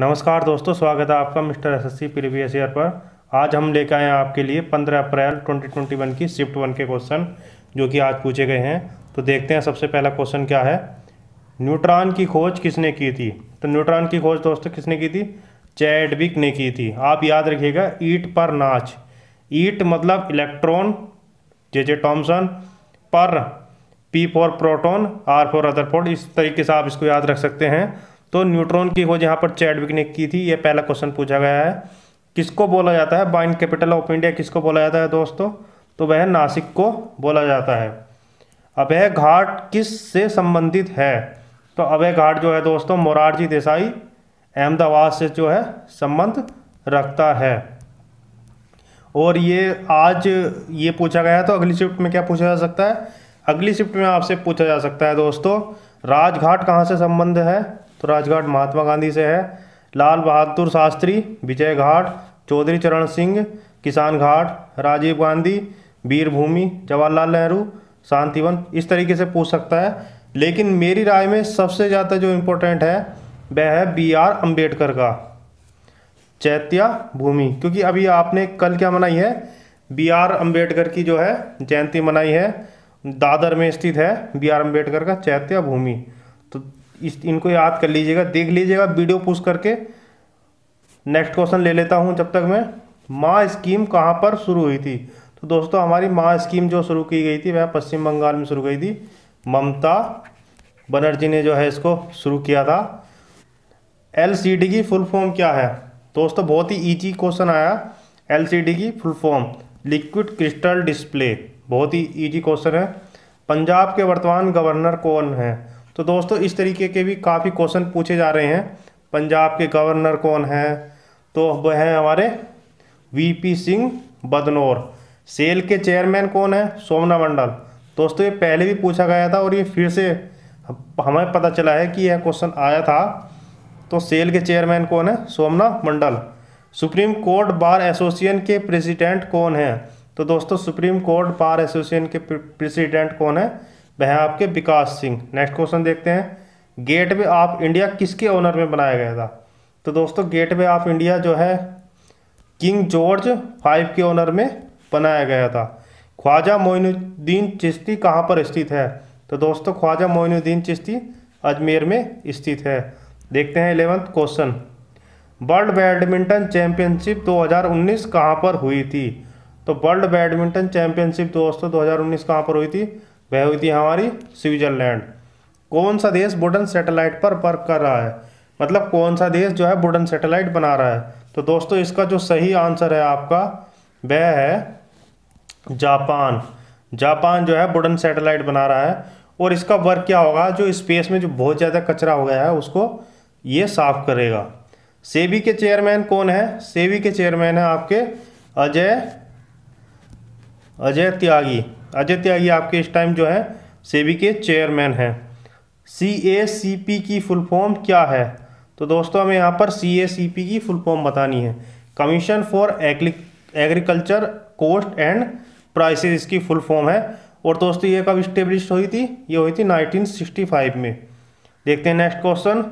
नमस्कार दोस्तों स्वागत है आपका mister S S C previous year पर आज हम लेकर आए हैं आपके लिए 15 अप्रैल 2021 की शिफ्ट वन के क्वेश्चन जो कि आज पूछे गए हैं तो देखते हैं सबसे पहला क्वेश्चन क्या है न्यूट्रॉन की खोज किसने की थी तो न्यूट्रॉन की खोज दोस्तों किसने की थी चैडविक ने की थी आप याद रखिएगा ईट पर नाच ईट मतलब इलेक्ट्रॉन जे जे टॉम्सन पर P for proton R for Rutherford इस तरीके से आप इसको याद रख सकते हैं तो न्यूट्रॉन की खोज यहाँ पर चैडविक ने की थी ये पहला क्वेश्चन पूछा गया है किसको बोला जाता है बाइन कैपिटल ऑफ इंडिया किसको बोला जाता है दोस्तों तो वह नासिक को बोला जाता है अभय घाट किस से संबंधित है तो अभय घाट जो है दोस्तों मोरारजी देसाई अहमदाबाद से जो है संबंध रखता है और ये आज ये पूछा गया तो अगली शिफ्ट में क्या पूछा जा सकता है अगली शिफ्ट में आपसे पूछा जा सकता है दोस्तों राजघाट कहाँ से संबंध है तो राजघाट महात्मा गांधी से है लाल बहादुर शास्त्री विजय घाट चौधरी चरण सिंह किसान घाट राजीव गांधी वीरभूमि जवाहरलाल नेहरू शांतिवन इस तरीके से पूछ सकता है लेकिन मेरी राय में सबसे ज़्यादा जो इम्पोर्टेंट है वह है बी आर अम्बेडकर का चैत्या भूमि क्योंकि अभी आपने कल क्या मनाई है बी आर अम्बेडकर की जो है जयंती मनाई है दादर में स्थित है बी आर अम्बेडकर का चैत्या भूमि इस इनको याद कर लीजिएगा देख लीजिएगा वीडियो पुश करके नेक्स्ट क्वेश्चन ले लेता हूँ जब तक मैं माँ स्कीम कहाँ पर शुरू हुई थी तो दोस्तों हमारी माँ स्कीम जो शुरू की गई थी वह पश्चिम बंगाल में शुरू गई थी ममता बनर्जी ने जो है इसको शुरू किया था एल की फुल फॉर्म क्या है दोस्तों बहुत ही ईजी क्वेश्चन आया एल की full form liquid crystal display बहुत ही ईजी क्वेश्चन है पंजाब के वर्तमान गवर्नर कौन है तो दोस्तों इस तरीके के भी काफ़ी क्वेश्चन पूछे जा रहे हैं पंजाब के गवर्नर कौन हैं तो वह हैं हमारे वीपी सिंह बदनौर सेल के चेयरमैन कौन है सोमना मंडल दोस्तों ये पहले भी पूछा गया था और ये फिर से हमें पता चला है कि यह क्वेश्चन आया था तो सेल के चेयरमैन कौन है Somna Mandal supreme court bar association के प्रेसिडेंट कौन है तो दोस्तों सुप्रीम कोर्ट बार एसोसिएशन के प्रेसिडेंट कौन है वह आपके विकास सिंह नेक्स्ट क्वेश्चन देखते हैं गेटवे ऑफ इंडिया किसके ओनर में बनाया गया था तो दोस्तों गेटवे ऑफ इंडिया जो है किंग जॉर्ज फाइव के ओनर में बनाया गया था ख्वाजा मोइनुद्दीन चिश्ती कहाँ पर स्थित है तो दोस्तों ख्वाजा मोइनुद्दीन चिश्ती अजमेर में स्थित है देखते हैं eleventh question world badminton championship 2019 कहाँ पर हुई थी तो वर्ल्ड बैडमिंटन चैंपियनशिप दोस्तों 2019 कहाँ पर हुई थी वह हुई थी हमारी स्विट्जरलैंड कौन सा देश बुडन सैटेलाइट पर वर्क कर रहा है मतलब कौन सा देश जो है बुडन सैटेलाइट बना रहा है तो दोस्तों इसका जो सही आंसर है आपका वह है जापान जापान जो है बुडन सैटेलाइट बना रहा है और इसका वर्क क्या होगा जो स्पेस में जो बहुत ज़्यादा कचरा हो गया है उसको ये साफ करेगा सेबी के चेयरमैन कौन है सेबी के चेयरमैन है आपके अजय अजय त्यागी अजय त्यागी आपके इस टाइम जो है सेबी के चेयरमैन हैं सी ए सी पी की फुल फॉर्म क्या है तो दोस्तों हमें यहाँ पर सी ए सी पी की फुल फॉर्म बतानी है Commission for Agriculture Cost and Prices इसकी फुल फॉर्म है और दोस्तों ये कब इस्टेब्लिश हुई थी ये हुई थी 1965 में देखते हैं नेक्स्ट क्वेश्चन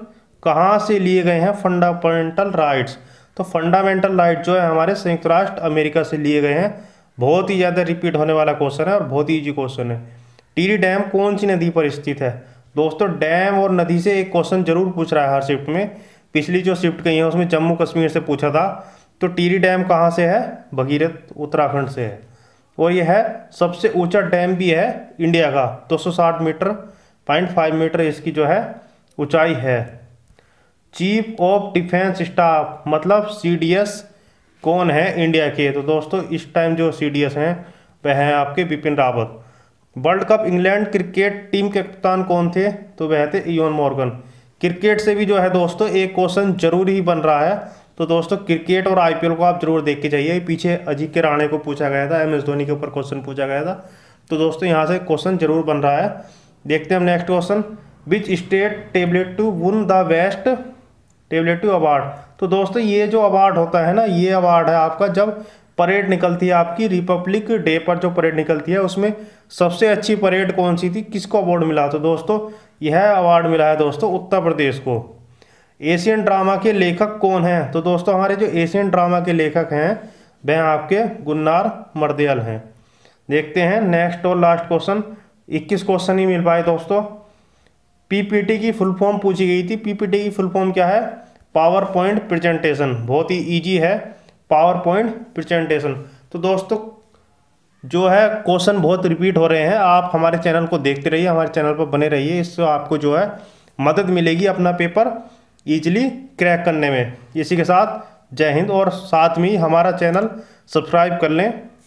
कहाँ से लिए गए हैं फंडामेंटल राइट्स तो फंडामेंटल राइट जो है हमारे संयुक्त राष्ट्र अमेरिका से लिए गए हैं बहुत ही ज़्यादा रिपीट होने वाला क्वेश्चन है और बहुत ही ईजी क्वेश्चन है टीरी डैम कौन सी नदी पर स्थित है दोस्तों डैम और नदी से एक क्वेश्चन जरूर पूछ रहा है हर शिफ्ट में पिछली जो शिफ्ट कही है उसमें जम्मू कश्मीर से पूछा था तो टीरी डैम कहाँ से है भगीरथ उत्तराखंड से है और यह है सबसे ऊंचा डैम भी है इंडिया का 260 मीटर पॉइंट फाइव मीटर इसकी जो है ऊंचाई है चीफ ऑफ डिफेंस स्टाफ मतलब सी डी एस कौन है इंडिया के तो दोस्तों इस टाइम जो सी डी एस हैं वह हैं आपके Bipin Rawat world cup England cricket team के कप्तान कौन थे तो वह थे इवन मॉर्गन क्रिकेट से भी जो है दोस्तों एक क्वेश्चन जरूर ही बन रहा है तो दोस्तों क्रिकेट और आईपीएल को आप जरूर देख के जाइए पीछे अजीत के राणे को पूछा गया था एम एस धोनी के ऊपर क्वेश्चन पूछा गया था तो दोस्तों यहाँ से क्वेश्चन जरूर बन रहा है देखते हैं हम next question which state tablet to won the best tableau award तो दोस्तों ये जो अवार्ड होता है ना ये अवार्ड है आपका जब परेड निकलती है आपकी रिपब्लिक डे पर जो परेड निकलती है उसमें सबसे अच्छी परेड कौन सी थी किसको अवार्ड मिला तो दोस्तों यह अवार्ड मिला है दोस्तों उत्तर प्रदेश को एशियन ड्रामा के लेखक कौन हैं तो दोस्तों हमारे जो एशियन ड्रामा के लेखक हैं वह आपके गुन्नार मर्दयाल हैं देखते हैं नेक्स्ट और लास्ट क्वेश्चन 21 क्वेश्चन ही मिल पाए दोस्तों पीपीटी की फुल फॉर्म पूछी गई थी पीपीटी की फुल फॉर्म क्या है पावर पॉइंट प्रेजेंटेशन बहुत ही ईजी है पावर पॉइंट प्रेजेंटेशन तो दोस्तों जो है क्वेश्चन बहुत रिपीट हो रहे हैं आप हमारे चैनल को देखते रहिए हमारे चैनल पर बने रहिए इससे आपको जो है मदद मिलेगी अपना पेपर ईजिली क्रैक करने में इसी के साथ जय हिंद और साथ में हमारा चैनल सब्सक्राइब कर लें